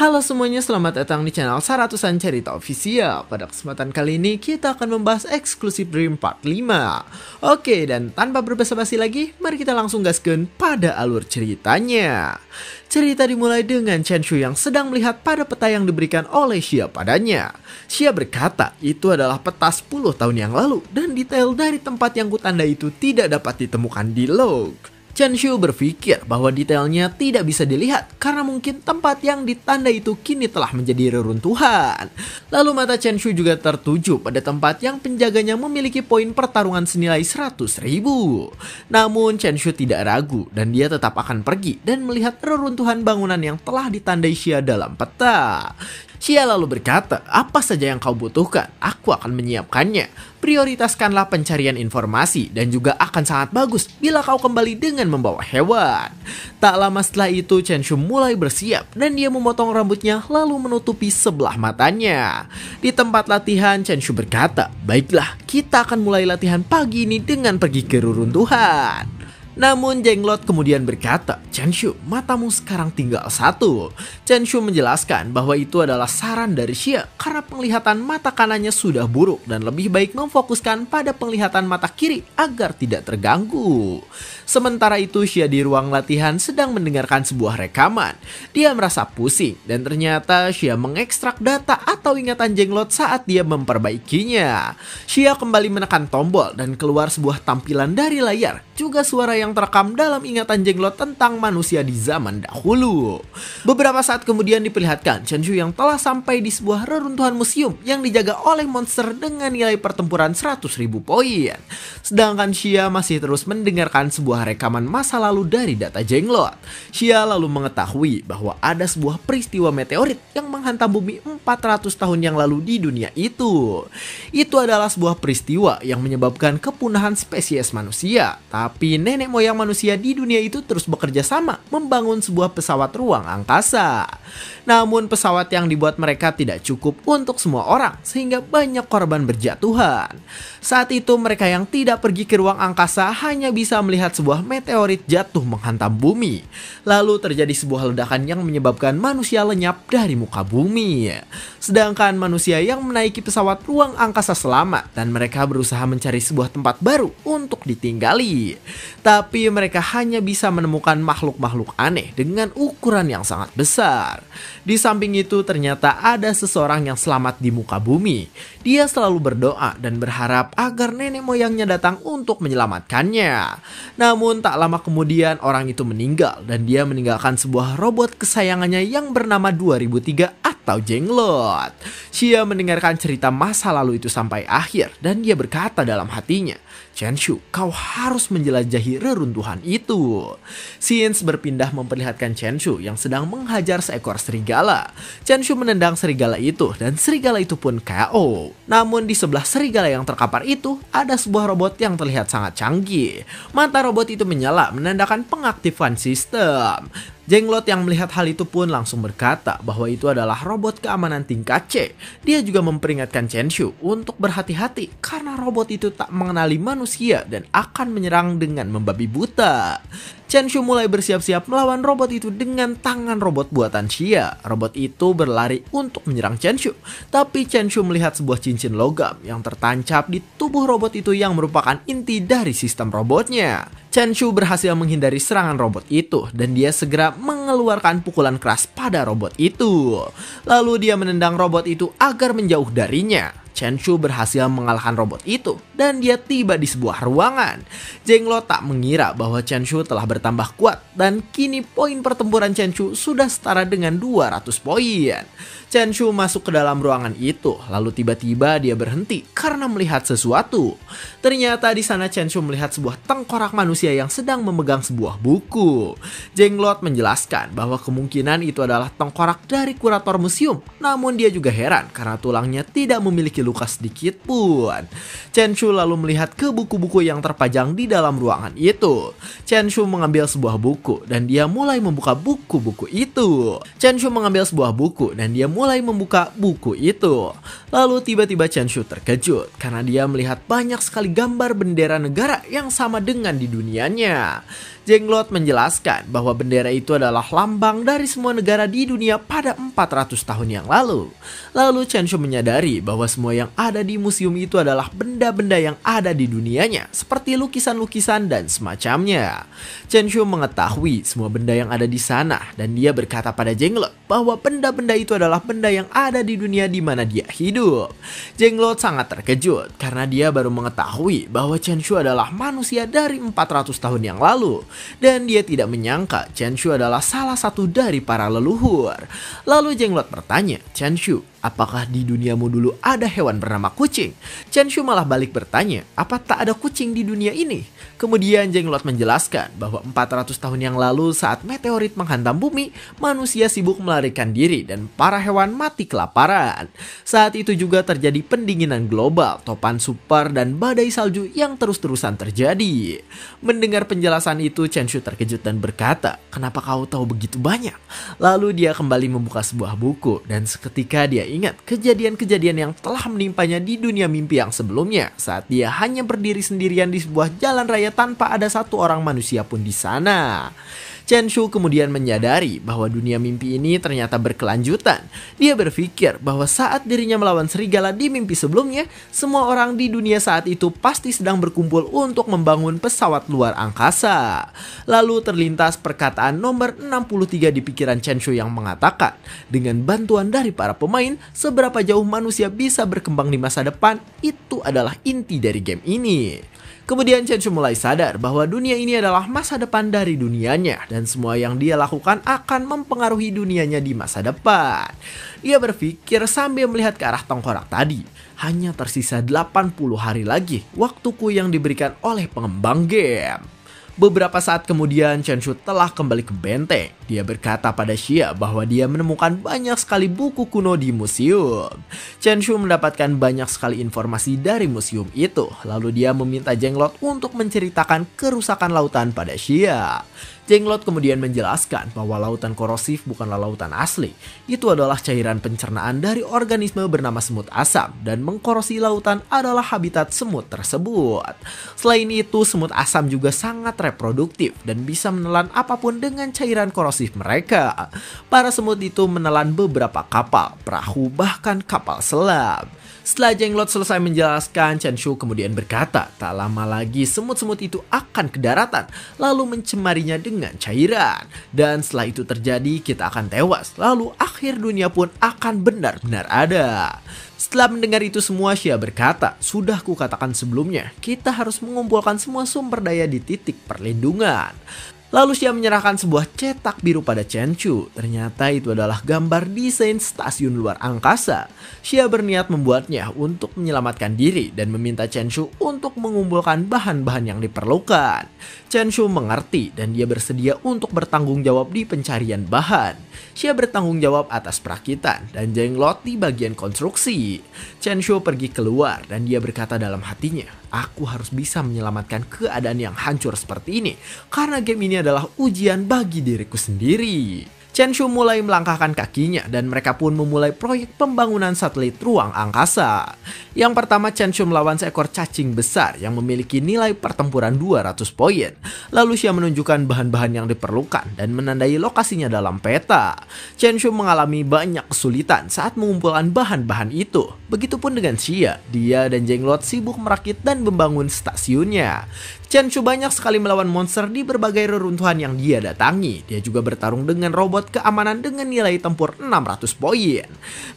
Halo semuanya, selamat datang di channel Saratusan Cerita Official. Pada kesempatan kali ini kita akan membahas eksklusif Dream Part 5. Oke, dan tanpa berbasa-basi lagi, mari kita langsung gaskan pada alur ceritanya. Cerita dimulai dengan Chen Shu yang sedang melihat pada peta yang diberikan oleh Xia padanya. Xia berkata, itu adalah peta 10 tahun yang lalu dan detail dari tempat yang kutanda itu tidak dapat ditemukan di log. Chen Shu berpikir bahwa detailnya tidak bisa dilihat karena mungkin tempat yang ditanda itu kini telah menjadi reruntuhan. Lalu mata Chen Shu juga tertuju pada tempat yang penjaganya memiliki poin pertarungan senilai 100 ribu. Namun Chen Shu tidak ragu dan dia tetap akan pergi dan melihat reruntuhan bangunan yang telah ditandai Xia dalam peta. Shia lalu berkata, apa saja yang kau butuhkan, aku akan menyiapkannya. Prioritaskanlah pencarian informasi dan juga akan sangat bagus bila kau kembali dengan membawa hewan. Tak lama setelah itu, Chen Shu mulai bersiap dan dia memotong rambutnya lalu menutupi sebelah matanya. Di tempat latihan, Chen Shu berkata, baiklah kita akan mulai latihan pagi ini dengan pergi ke reruntuhan. Namun Jenglot kemudian berkata, Chen Shu, matamu sekarang tinggal satu. Chen Shu menjelaskan bahwa itu adalah saran dari Xia karena penglihatan mata kanannya sudah buruk dan lebih baik memfokuskan pada penglihatan mata kiri agar tidak terganggu. Sementara itu Xia di ruang latihan sedang mendengarkan sebuah rekaman. Dia merasa pusing dan ternyata Xia mengekstrak data atau ingatan Jenglot saat dia memperbaikinya. Xia kembali menekan tombol dan keluar sebuah tampilan dari layar, juga suara yang yang terekam dalam ingatan Jenglot tentang manusia di zaman dahulu. Beberapa saat kemudian diperlihatkan Chen Shu yang telah sampai di sebuah reruntuhan museum yang dijaga oleh monster dengan nilai pertempuran 100.000 poin. Sedangkan Xia masih terus mendengarkan sebuah rekaman masa lalu dari data Jenglot. Xia lalu mengetahui bahwa ada sebuah peristiwa meteorit yang menghantam bumi 400 tahun yang lalu di dunia itu. Itu adalah sebuah peristiwa yang menyebabkan kepunahan spesies manusia, tapi nenek moyang moyang manusia di dunia itu terus bekerja sama membangun sebuah pesawat ruang angkasa. Namun pesawat yang dibuat mereka tidak cukup untuk semua orang sehingga banyak korban berjatuhan. Saat itu mereka yang tidak pergi ke ruang angkasa hanya bisa melihat sebuah meteorit jatuh menghantam bumi. Lalu terjadi sebuah ledakan yang menyebabkan manusia lenyap dari muka bumi. Sedangkan manusia yang menaiki pesawat ruang angkasa selamat dan mereka berusaha mencari sebuah tempat baru untuk ditinggali. Tapi tapi mereka hanya bisa menemukan makhluk-makhluk aneh dengan ukuran yang sangat besar. Di samping itu ternyata ada seseorang yang selamat di muka bumi. Dia selalu berdoa dan berharap agar nenek moyangnya datang untuk menyelamatkannya. Namun tak lama kemudian orang itu meninggal dan dia meninggalkan sebuah robot kesayangannya yang bernama 2003 atau jenglot. Xia mendengarkan cerita masa lalu itu sampai akhir dan dia berkata dalam hatinya, Chen Shu, kau harus menjelajahi reruntuhan itu. Sins berpindah memperlihatkan Chen Shu yang sedang menghajar seekor serigala. Chen Shu menendang serigala itu dan serigala itu pun KO. Namun di sebelah serigala yang terkapar itu ada sebuah robot yang terlihat sangat canggih. Mata robot itu menyala menandakan pengaktifan sistem. Jenglot yang melihat hal itu pun langsung berkata bahwa itu adalah robot keamanan tingkat C. Dia juga memperingatkan Chen Chenshu untuk berhati-hati karena robot itu tak mengenali manusia dan akan menyerang dengan membabi buta. Chen Shu mulai bersiap-siap melawan robot itu dengan tangan robot buatan Xia. Robot itu berlari untuk menyerang Chen Shu, tapi Chen Shu melihat sebuah cincin logam yang tertancap di tubuh robot itu yang merupakan inti dari sistem robotnya. Chen Shu berhasil menghindari serangan robot itu dan dia segera mengeluarkan pukulan keras pada robot itu. Lalu dia menendang robot itu agar menjauh darinya. Chen Shu berhasil mengalahkan robot itu dan dia tiba di sebuah ruangan. Luo tak mengira bahwa Chen Shu telah bertambah kuat dan kini poin pertempuran Chen Shu sudah setara dengan 200 poin. Chen Shu masuk ke dalam ruangan itu lalu tiba-tiba dia berhenti karena melihat sesuatu. Ternyata di sana Chen Shu melihat sebuah tengkorak manusia yang sedang memegang sebuah buku. Luo menjelaskan bahwa kemungkinan itu adalah tengkorak dari kurator museum namun dia juga heran karena tulangnya tidak memiliki memiliki luka sedikit pun. Chen Shu lalu melihat ke buku-buku yang terpajang di dalam ruangan itu. Chen Shu mengambil sebuah buku dan dia mulai membuka buku-buku itu. Chen Shu mengambil sebuah buku dan dia mulai membuka buku itu. Lalu tiba-tiba Chen Shu terkejut karena dia melihat banyak sekali gambar bendera negara yang sama dengan di dunianya. Jenglot menjelaskan bahwa bendera itu adalah lambang dari semua negara di dunia pada 400 tahun yang lalu. Lalu Chen Shu menyadari bahwa semua semua yang ada di museum itu adalah benda-benda yang ada di dunianya, seperti lukisan-lukisan dan semacamnya. Chen Shu mengetahui semua benda yang ada di sana dan dia berkata pada Jenglot bahwa benda-benda itu adalah benda yang ada di dunia di mana dia hidup. Jenglot sangat terkejut karena dia baru mengetahui bahwa Chen Shu adalah manusia dari 400 tahun yang lalu dan dia tidak menyangka Chen Shu adalah salah satu dari para leluhur. Lalu Jenglot bertanya, Chen Shu, Apakah di duniamu dulu ada hewan bernama kucing? Chen Shu malah balik bertanya, apa tak ada kucing di dunia ini? Kemudian Jeng Lot menjelaskan bahwa 400 tahun yang lalu saat meteorit menghantam bumi, manusia sibuk melarikan diri dan para hewan mati kelaparan. Saat itu juga terjadi pendinginan global, topan super dan badai salju yang terus-terusan terjadi. Mendengar penjelasan itu, Chen Shu terkejut dan berkata, kenapa kau tahu begitu banyak? Lalu dia kembali membuka sebuah buku dan seketika dia ingat kejadian-kejadian yang telah menimpanya di dunia mimpi yang sebelumnya saat dia hanya berdiri sendirian di sebuah jalan raya tanpa ada satu orang manusia pun di sana. Chen Shu kemudian menyadari bahwa dunia mimpi ini ternyata berkelanjutan. Dia berpikir bahwa saat dirinya melawan serigala di mimpi sebelumnya, semua orang di dunia saat itu pasti sedang berkumpul untuk membangun pesawat luar angkasa. Lalu terlintas perkataan nomor 63 di pikiran Chen Shu yang mengatakan, dengan bantuan dari para pemain, seberapa jauh manusia bisa berkembang di masa depan itu adalah inti dari game ini. Kemudian Chen Shu mulai sadar bahwa dunia ini adalah masa depan dari dunianya dan semua yang dia lakukan akan mempengaruhi dunianya di masa depan. Ia berpikir sambil melihat ke arah tongkorak tadi. Hanya tersisa 80 hari lagi waktuku yang diberikan oleh pengembang game. Beberapa saat kemudian Chen Shu telah kembali ke benteng. Dia berkata pada Xia bahwa dia menemukan banyak sekali buku kuno di museum. Chen Shu mendapatkan banyak sekali informasi dari museum itu, lalu dia meminta Jenglot untuk menceritakan kerusakan lautan pada Xia. Jenglot kemudian menjelaskan bahwa lautan korosif bukanlah lautan asli. Itu adalah cairan pencernaan dari organisme bernama semut asam dan mengkorosi lautan adalah habitat semut tersebut. Selain itu, semut asam juga sangat reproduktif dan bisa menelan apapun dengan cairan korosif masif mereka. Para semut itu menelan beberapa kapal, perahu, bahkan kapal selam. Setelah Jenglot selesai menjelaskan, Chen Shu kemudian berkata, tak lama lagi semut-semut itu akan ke daratan, lalu mencemarinya dengan cairan. Dan setelah itu terjadi, kita akan tewas, lalu akhir dunia pun akan benar-benar ada. Setelah mendengar itu semua, Xia berkata, Sudah kukatakan sebelumnya, kita harus mengumpulkan semua sumber daya di titik perlindungan. Lalu Xia menyerahkan sebuah cetak biru pada Chen Chu. Ternyata itu adalah gambar desain stasiun luar angkasa. Xia berniat membuatnya untuk menyelamatkan diri dan meminta Chen Chu untuk mengumpulkan bahan-bahan yang diperlukan. Chen Chu mengerti dan dia bersedia untuk bertanggung jawab di pencarian bahan. Xia bertanggung jawab atas perakitan dan jenglot di bagian konstruksi. Chen Chu pergi keluar dan dia berkata dalam hatinya, aku harus bisa menyelamatkan keadaan yang hancur seperti ini karena game ini adalah ujian bagi diriku sendiri. Chen Shu mulai melangkahkan kakinya dan mereka pun memulai proyek pembangunan satelit ruang angkasa. Yang pertama Chen Shu melawan seekor cacing besar yang memiliki nilai pertempuran 200 poin. Lalu Xia menunjukkan bahan-bahan yang diperlukan dan menandai lokasinya dalam peta. Chen Shu mengalami banyak kesulitan saat mengumpulkan bahan-bahan itu. Begitupun dengan Xia, dia dan Jenglot sibuk merakit dan membangun stasiunnya. Chen Shu banyak sekali melawan monster di berbagai reruntuhan yang dia datangi. Dia juga bertarung dengan robot membuat keamanan dengan nilai tempur 600 poin.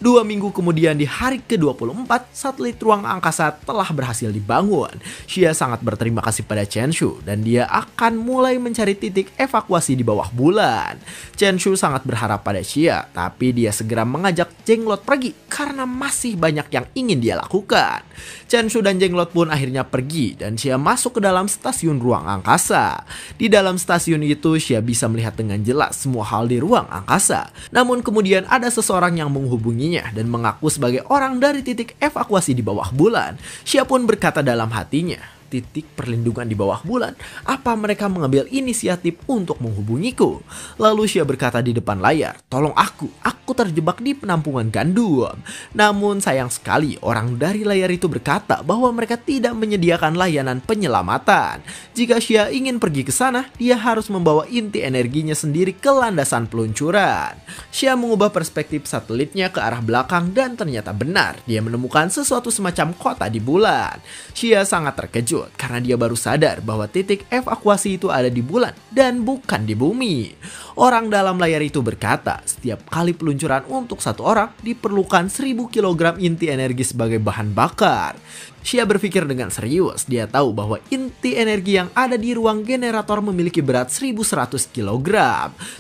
Dua minggu kemudian di hari ke-24, satelit ruang angkasa telah berhasil dibangun. Xia sangat berterima kasih pada Chen Shu dan dia akan mulai mencari titik evakuasi di bawah bulan. Chen Shu sangat berharap pada Xia, tapi dia segera mengajak Lot pergi karena masih banyak yang ingin dia lakukan. Chen Shu dan Lot pun akhirnya pergi dan Xia masuk ke dalam stasiun ruang angkasa. Di dalam stasiun itu, Xia bisa melihat dengan jelas semua hal di ruang ruang angkasa. Namun kemudian ada seseorang yang menghubunginya dan mengaku sebagai orang dari titik evakuasi di bawah bulan. Siapun berkata dalam hatinya, titik perlindungan di bawah bulan, apa mereka mengambil inisiatif untuk menghubungiku? Lalu syia berkata di depan layar, tolong aku, aku terjebak di penampungan gandum. Namun sayang sekali, orang dari layar itu berkata bahwa mereka tidak menyediakan layanan penyelamatan. Jika syia ingin pergi ke sana, dia harus membawa inti energinya sendiri ke landasan peluncuran. Syia mengubah perspektif satelitnya ke arah belakang dan ternyata benar, dia menemukan sesuatu semacam kota di bulan. Syia sangat terkejut tersebut karena dia baru sadar bahwa titik evakuasi itu ada di bulan dan bukan di bumi. Orang dalam layar itu berkata, setiap kali peluncuran untuk satu orang diperlukan 1000 kg inti energi sebagai bahan bakar. Shia berpikir dengan serius, dia tahu bahwa inti energi yang ada di ruang generator memiliki berat 1100 kg.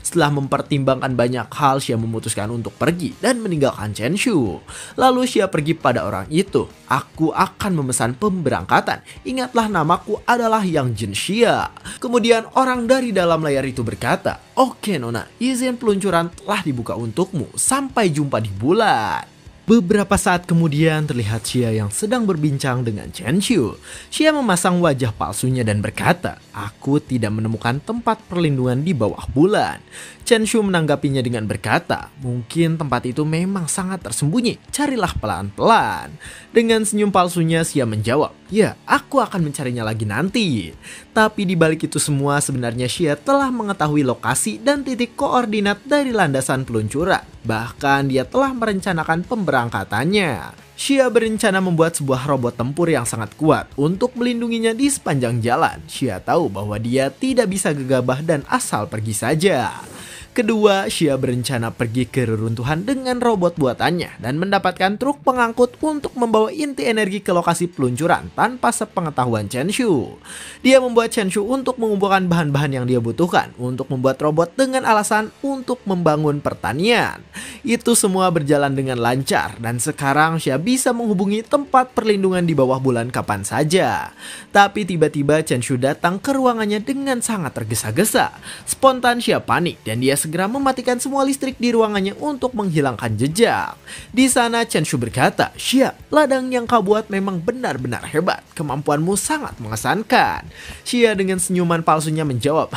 Setelah mempertimbangkan banyak hal, Shia memutuskan untuk pergi dan meninggalkan Chen Shu. Lalu Shia pergi pada orang itu. Aku akan memesan pemberangkatan. Ingatlah namaku adalah Yang Jin Shia. Kemudian orang dari dalam layar itu berkata, Oke, okay, Kenona, izin peluncuran telah dibuka untukmu. Sampai jumpa di bulan. Beberapa saat kemudian terlihat Xia yang sedang berbincang dengan Chen Xiu. Xia memasang wajah palsunya dan berkata, Aku tidak menemukan tempat perlindungan di bawah bulan. Chen Xiu menanggapinya dengan berkata, Mungkin tempat itu memang sangat tersembunyi, carilah pelan-pelan. Dengan senyum palsunya Xia menjawab, Ya, aku akan mencarinya lagi nanti. Tapi di balik itu semua sebenarnya Shia telah mengetahui lokasi dan titik koordinat dari landasan peluncuran. Bahkan dia telah merencanakan pemberangkatannya. Shia berencana membuat sebuah robot tempur yang sangat kuat untuk melindunginya di sepanjang jalan. Shia tahu bahwa dia tidak bisa gegabah dan asal pergi saja. Kedua, Shia berencana pergi ke reruntuhan dengan robot buatannya dan mendapatkan truk pengangkut untuk membawa inti energi ke lokasi peluncuran tanpa sepengetahuan Chen Shu. Dia membuat Chen Shu untuk mengumpulkan bahan-bahan yang dia butuhkan untuk membuat robot dengan alasan untuk membangun pertanian. Itu semua berjalan dengan lancar dan sekarang Shia bisa menghubungi tempat perlindungan di bawah bulan kapan saja. Tapi tiba-tiba Chen Shu datang ke ruangannya dengan sangat tergesa-gesa. Spontan Shia panik dan dia segera mematikan semua listrik di ruangannya untuk menghilangkan jejak. Di sana Chen Shu berkata, Shia, ladang yang kau buat memang benar-benar hebat. Kemampuanmu sangat mengesankan. Shia dengan senyuman palsunya menjawab,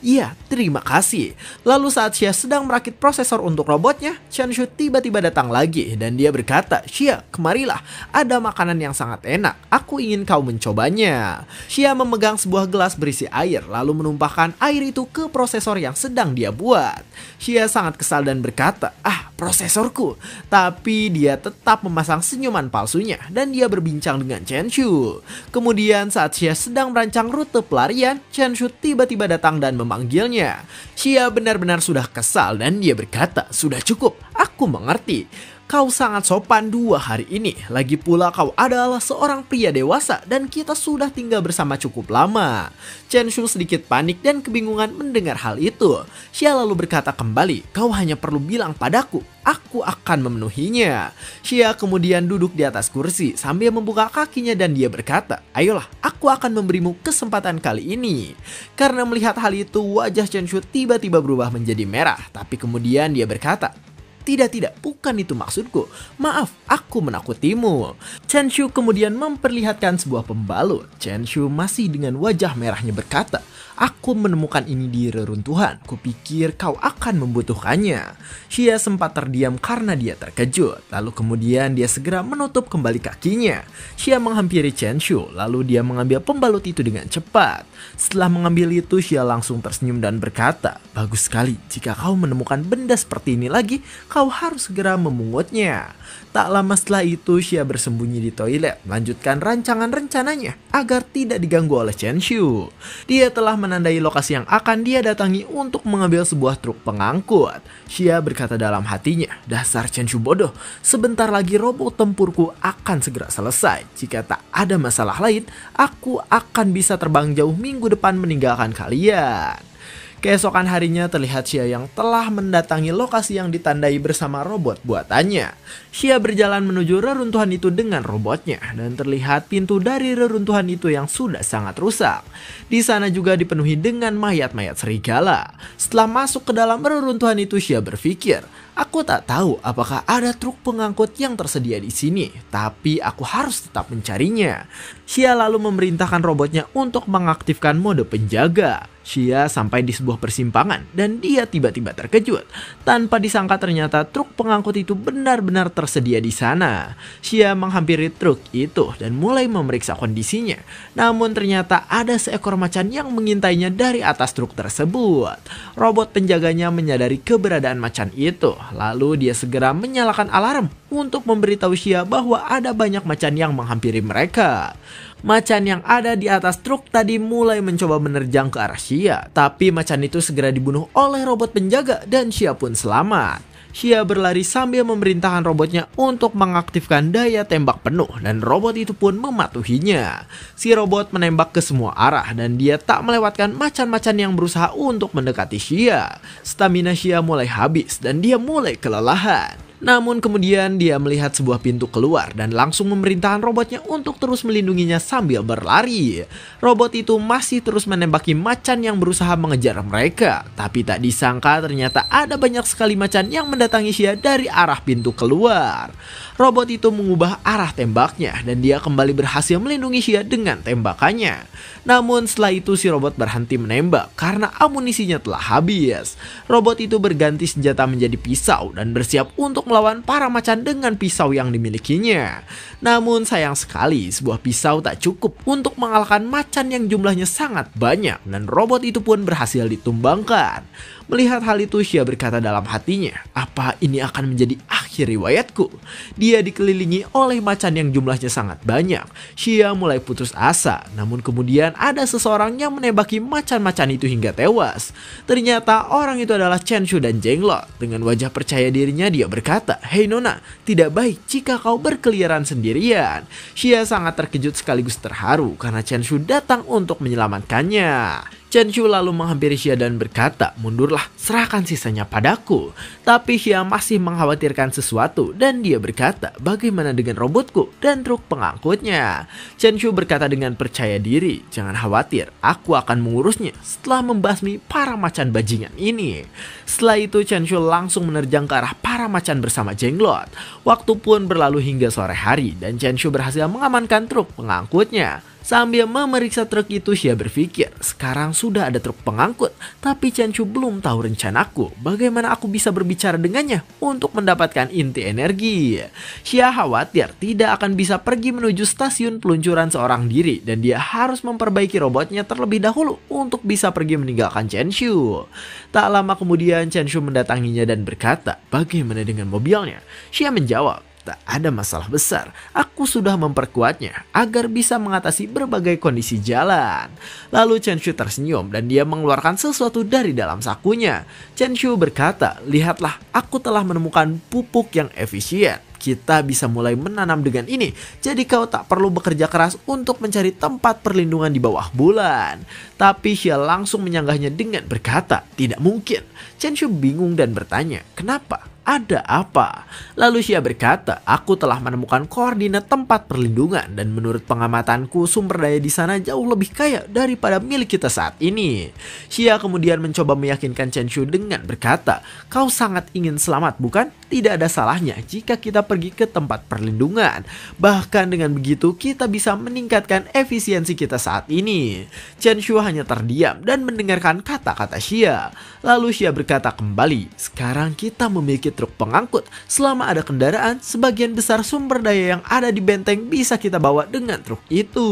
Iya, terima kasih. Lalu saat Shia sedang merakit prosesor untuk robotnya, Chen Shu tiba-tiba datang lagi dan dia berkata, Shia, kemarilah, ada makanan yang sangat enak. Aku ingin kau mencobanya. Shia memegang sebuah gelas berisi air, lalu menumpahkan air itu ke prosesor yang sedang dia buat kuat. Xia sangat kesal dan berkata, ah prosesorku. Tapi dia tetap memasang senyuman palsunya dan dia berbincang dengan Chen Shu. Kemudian saat Xia sedang merancang rute pelarian, Chen Shu tiba-tiba datang dan memanggilnya. Xia benar-benar sudah kesal dan dia berkata, sudah cukup, aku mengerti. Kau sangat sopan dua hari ini, lagi pula kau adalah seorang pria dewasa dan kita sudah tinggal bersama cukup lama. Chen Shu sedikit panik dan kebingungan mendengar hal itu. Xia lalu berkata kembali, kau hanya perlu bilang padaku, aku akan memenuhinya. Xia kemudian duduk di atas kursi sambil membuka kakinya dan dia berkata, ayolah aku akan memberimu kesempatan kali ini. Karena melihat hal itu, wajah Chen Shu tiba-tiba berubah menjadi merah, tapi kemudian dia berkata, tidak, tidak, bukan itu maksudku. Maaf, aku menakutimu. Chen Shu kemudian memperlihatkan sebuah pembalut. Chen Shu masih dengan wajah merahnya berkata, Aku menemukan ini di reruntuhan. Kupikir kau akan membutuhkannya. Shia sempat terdiam karena dia terkejut. Lalu kemudian dia segera menutup kembali kakinya. Shia menghampiri Chen Shu, lalu dia mengambil pembalut itu dengan cepat. Setelah mengambil itu, Shia langsung tersenyum dan berkata, Bagus sekali, jika kau menemukan benda seperti ini lagi, kau harus segera memungutnya. Tak lama setelah itu, Shia bersembunyi di toilet, melanjutkan rancangan rencananya agar tidak diganggu oleh Chen Shu. Dia telah menandai lokasi yang akan dia datangi untuk mengambil sebuah truk pengangkut. Xia berkata dalam hatinya, dasar Chenchu bodoh, sebentar lagi robot tempurku akan segera selesai. Jika tak ada masalah lain, aku akan bisa terbang jauh minggu depan meninggalkan kalian. Keesokan harinya terlihat Shia yang telah mendatangi lokasi yang ditandai bersama robot buatannya. Shia berjalan menuju reruntuhan itu dengan robotnya dan terlihat pintu dari reruntuhan itu yang sudah sangat rusak. Di sana juga dipenuhi dengan mayat-mayat serigala. Setelah masuk ke dalam reruntuhan itu Shia berpikir Aku tak tahu apakah ada truk pengangkut yang tersedia di sini, tapi aku harus tetap mencarinya. Shia lalu memerintahkan robotnya untuk mengaktifkan mode penjaga. Shia sampai di sebuah persimpangan dan dia tiba-tiba terkejut. Tanpa disangka ternyata truk pengangkut itu benar-benar tersedia di sana. Shia menghampiri truk itu dan mulai memeriksa kondisinya. Namun ternyata ada seekor macan yang mengintainya dari atas truk tersebut. Robot penjaganya menyadari keberadaan macan itu. Lalu dia segera menyalakan alarm untuk memberitahu Shia bahwa ada banyak macan yang menghampiri mereka. Macan yang ada di atas truk tadi mulai mencoba menerjang ke arah Shia, tapi macan itu segera dibunuh oleh robot penjaga dan Shia pun selamat. Shia berlari sambil memerintahkan robotnya untuk mengaktifkan daya tembak penuh dan robot itu pun mematuhinya. Si robot menembak ke semua arah dan dia tak melewatkan macan-macan yang berusaha untuk mendekati Shia. Stamina Shia mulai habis dan dia mulai kelelahan. Namun kemudian dia melihat sebuah pintu keluar dan langsung memerintahkan robotnya untuk terus melindunginya sambil berlari. Robot itu masih terus menembaki macan yang berusaha mengejar mereka. Tapi tak disangka ternyata ada banyak sekali macan yang mendatangi Shia dari arah pintu keluar. Robot itu mengubah arah tembaknya dan dia kembali berhasil melindungi Shia dengan tembakannya. Namun setelah itu si robot berhenti menembak karena amunisinya telah habis. Robot itu berganti senjata menjadi pisau dan bersiap untuk melawan para macan dengan pisau yang dimilikinya. Namun sayang sekali, sebuah pisau tak cukup untuk mengalahkan macan yang jumlahnya sangat banyak dan robot itu pun berhasil ditumbangkan. Melihat hal itu, Shia berkata dalam hatinya, apa ini akan menjadi akhir riwayatku? Dia dikelilingi oleh macan yang jumlahnya sangat banyak. Shia mulai putus asa, namun kemudian ada seseorang yang menembaki macan-macan itu hingga tewas. Ternyata orang itu adalah Chen Shu dan Jeng Lo. Dengan wajah percaya dirinya, dia berkata, Hei Nona, tidak baik jika kau berkeliaran sendirian. Shia sangat terkejut sekaligus terharu karena Chen Shu datang untuk menyelamatkannya. Chen Shu lalu menghampiri Xia dan berkata, mundurlah, serahkan sisanya padaku. Tapi Xia masih mengkhawatirkan sesuatu dan dia berkata, bagaimana dengan robotku dan truk pengangkutnya? Chen Shu berkata dengan percaya diri, jangan khawatir, aku akan mengurusnya setelah membasmi para macan bajingan ini. Setelah itu Chen Shu langsung menerjang ke arah para macan bersama Jenglot. Waktu pun berlalu hingga sore hari dan Chen Shu berhasil mengamankan truk pengangkutnya. Sambil memeriksa truk itu, Shia berpikir, sekarang sudah ada truk pengangkut, tapi Chen Chu belum tahu rencanaku. Bagaimana aku bisa berbicara dengannya untuk mendapatkan inti energi? Shia khawatir tidak akan bisa pergi menuju stasiun peluncuran seorang diri dan dia harus memperbaiki robotnya terlebih dahulu untuk bisa pergi meninggalkan Chen Chu. Tak lama kemudian Chen Chu mendatanginya dan berkata, bagaimana dengan mobilnya? Shia menjawab, Tak ada masalah besar, aku sudah memperkuatnya agar bisa mengatasi berbagai kondisi jalan. Lalu Chen Shu tersenyum dan dia mengeluarkan sesuatu dari dalam sakunya. Chen Shu berkata, lihatlah aku telah menemukan pupuk yang efisien. Kita bisa mulai menanam dengan ini, jadi kau tak perlu bekerja keras untuk mencari tempat perlindungan di bawah bulan. Tapi Xia langsung menyanggahnya dengan berkata, tidak mungkin. Chen Shu bingung dan bertanya, kenapa? ada apa? Lalu Shia berkata, aku telah menemukan koordinat tempat perlindungan dan menurut pengamatanku sumber daya di sana jauh lebih kaya daripada milik kita saat ini. Shia kemudian mencoba meyakinkan Chen Shu dengan berkata, kau sangat ingin selamat bukan? Tidak ada salahnya jika kita pergi ke tempat perlindungan. Bahkan dengan begitu kita bisa meningkatkan efisiensi kita saat ini. Chen Shu hanya terdiam dan mendengarkan kata-kata Shia. Lalu Shia berkata kembali, sekarang kita memiliki truk pengangkut. Selama ada kendaraan, sebagian besar sumber daya yang ada di benteng bisa kita bawa dengan truk itu.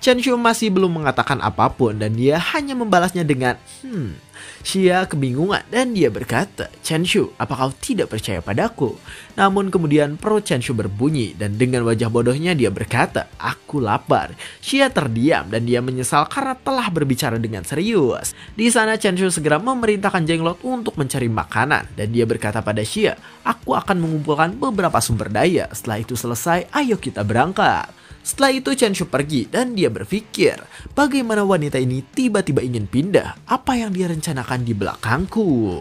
Chen Shu masih belum mengatakan apapun dan dia hanya membalasnya dengan hmm. Xia kebingungan dan dia berkata, Chen Shu, apa kau tidak percaya padaku? Namun kemudian perut Chen Shu berbunyi dan dengan wajah bodohnya dia berkata, aku lapar. Xia terdiam dan dia menyesal karena telah berbicara dengan serius. Di sana Chen Shu segera memerintahkan Jenglot untuk mencari makanan dan dia berkata pada Xia, aku akan mengumpulkan beberapa sumber daya. Setelah itu selesai, ayo kita berangkat. Setelah itu Shu pergi dan dia berpikir, bagaimana wanita ini tiba-tiba ingin pindah? Apa yang dia rencanakan di belakangku?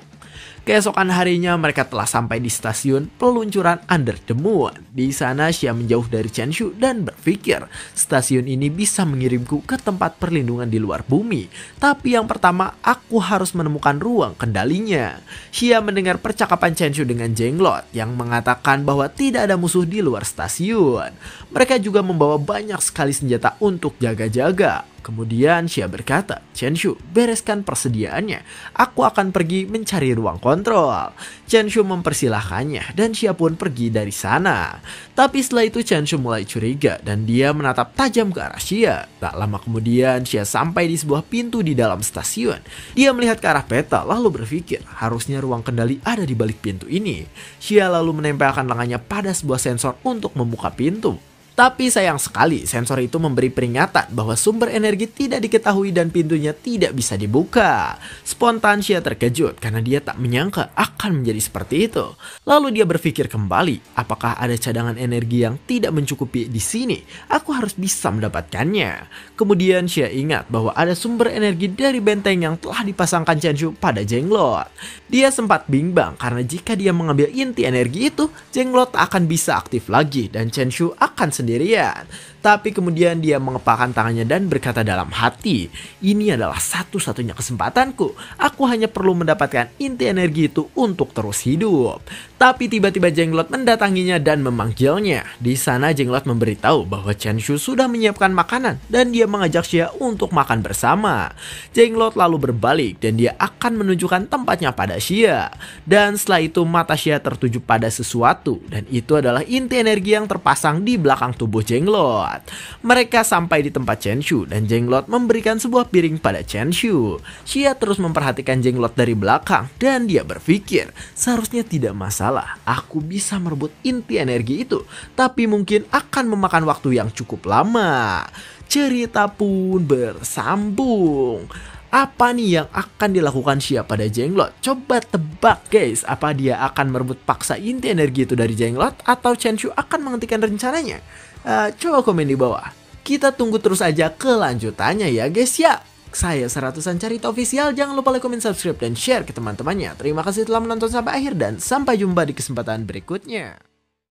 Keesokan harinya mereka telah sampai di stasiun peluncuran Under the Moon. Di sana Xia menjauh dari Chen Shu dan berpikir stasiun ini bisa mengirimku ke tempat perlindungan di luar bumi. Tapi yang pertama aku harus menemukan ruang kendalinya. Xia mendengar percakapan Chen Shu dengan Jeng Lot yang mengatakan bahwa tidak ada musuh di luar stasiun. Mereka juga membawa banyak sekali senjata untuk jaga-jaga. Kemudian Xia berkata, Chen Shu bereskan persediaannya. Aku akan pergi mencari ruang kontrol kontrol. Shu mempersilahkannya dan Xia pun pergi dari sana. Tapi setelah itu Shu mulai curiga dan dia menatap tajam ke arah Xia. Tak lama kemudian Xia sampai di sebuah pintu di dalam stasiun. Dia melihat ke arah peta lalu berpikir harusnya ruang kendali ada di balik pintu ini. Xia lalu menempelkan lengannya pada sebuah sensor untuk membuka pintu. Tapi sayang sekali, sensor itu memberi peringatan bahwa sumber energi tidak diketahui dan pintunya tidak bisa dibuka. Spontan Shia terkejut karena dia tak menyangka akan menjadi seperti itu. Lalu dia berpikir kembali, apakah ada cadangan energi yang tidak mencukupi di sini? Aku harus bisa mendapatkannya. Kemudian Shia ingat bahwa ada sumber energi dari benteng yang telah dipasangkan Chen Shu pada Jenglot. Dia sempat bimbang karena jika dia mengambil inti energi itu, Jenglot akan bisa aktif lagi dan Chen Shu akan sendiri sendirian. Tapi kemudian dia mengepalkan tangannya dan berkata dalam hati, ini adalah satu-satunya kesempatanku. Aku hanya perlu mendapatkan inti energi itu untuk terus hidup. Tapi tiba-tiba Jenglot mendatanginya dan memanggilnya. Di sana Jenglot memberitahu bahwa Chen Shu sudah menyiapkan makanan dan dia mengajak Xia untuk makan bersama. Jenglot lalu berbalik dan dia akan menunjukkan tempatnya pada Xia. Dan setelah itu mata Xia tertuju pada sesuatu dan itu adalah inti energi yang terpasang di belakang tubuh Jenglot. Mereka sampai di tempat Chen Shu dan Jenglot memberikan sebuah piring pada Chen Shu. Xia terus memperhatikan Jenglot dari belakang dan dia berpikir seharusnya tidak masalah. Aku bisa merebut inti energi itu tapi mungkin akan memakan waktu yang cukup lama. Cerita pun bersambung apa nih yang akan dilakukan Xia pada Jenglot? Coba tebak guys, apa dia akan merebut paksa inti energi itu dari Jenglot atau Chen Shu akan menghentikan rencananya? Uh, coba komen di bawah. Kita tunggu terus aja kelanjutannya ya guys ya. Saya seratusan cerita official, jangan lupa like, komen subscribe, dan share ke teman-temannya. Terima kasih telah menonton sampai akhir dan sampai jumpa di kesempatan berikutnya.